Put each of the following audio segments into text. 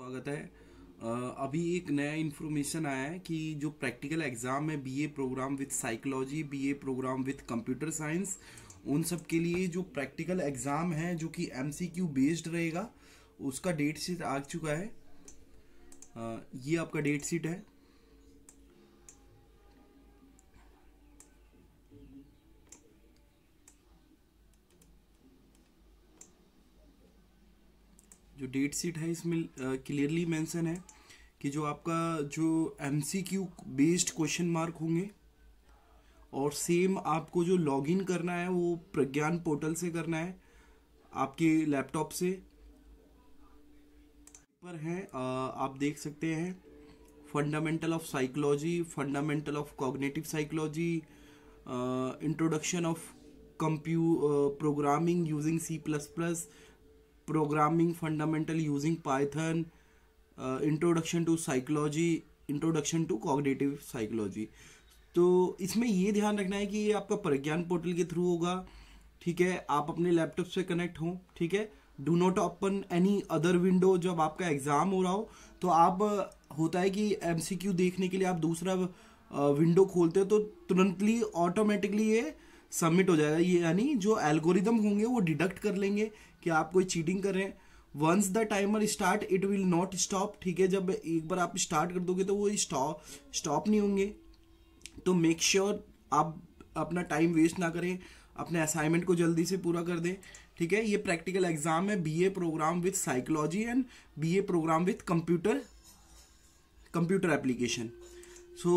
स्वागत है अभी एक नया इन्फॉर्मेशन आया है कि जो प्रैक्टिकल एग्ज़ाम है BA programme with psychology BA programme with computer science उन सब के लिए जो प्रैक्टिकल एग्ज़ाम है जो कि एमसीक्यू बेस्ड रहेगा उसका डेट शीट आ चुका है ये आपका डेट शीट है जो डेट सीट है इसमें क्लियरली मेंशन है कि जो आपका जो एमसीक्यू बेस्ड क्वेश्चन मार्क होंगे और सेम आपको जो लॉगिन करना है वो प्रज्ञान पोर्टल से करना है आपके लैपटॉप से पर हैं आप देख सकते हैं fundamental of psychology fundamental of cognitive psychology introduction of compu programming using C plus plus programming fundamental using python uh, introduction to psychology introduction to cognitive psychology तो इसमें ये ध्यान रखना है कि ये आपका प्रज्ञान पोर्टल के थ्रू होगा ठीक है आप अपने लैपटॉप से कनेक्ट हो ठीक है do not open any other window जब आपका एग्ज़ाम हो रहा हो तो आप uh, होता है कि एम देखने के लिए आप दूसरा विंडो uh, खोलते हो तो तुरंतली ऑटोमेटिकली ये सबमिट हो जाएगा ये यानी जो एल्गोरिदम होंगे वो डिडक्ट कर लेंगे कि आप कोई चीटिंग कर रहे हैं once the timer start it will not stop ठीक है जब एक बार आप स्टार्ट कर दोगे तो वो स्टॉप स्टॉप नहीं होंगे तो मेक श्योर sure आप अपना टाइम वेस्ट ना करें अपने असाइनमेंट को जल्दी से पूरा कर दें ठीक है ये प्रैक्टिकल एग्जाम है BA programme with psychology and BA programme with computer computer application so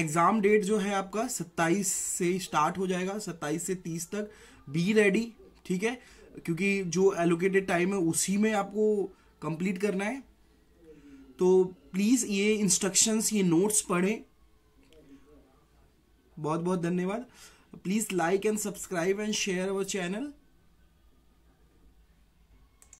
exam date जो है आपका 27 से स्टार्ट हो जाएगा 27 से 30 तक बी रेडी ठीक है क्योंकि जो एलोकेटेड टाइम है उसी में आपको कंप्लीट करना है तो प्लीज़ ये इंस्ट्रक्शंस ये नोट्स पढ़ें बहुत बहुत धन्यवाद please like and subscribe and share our channel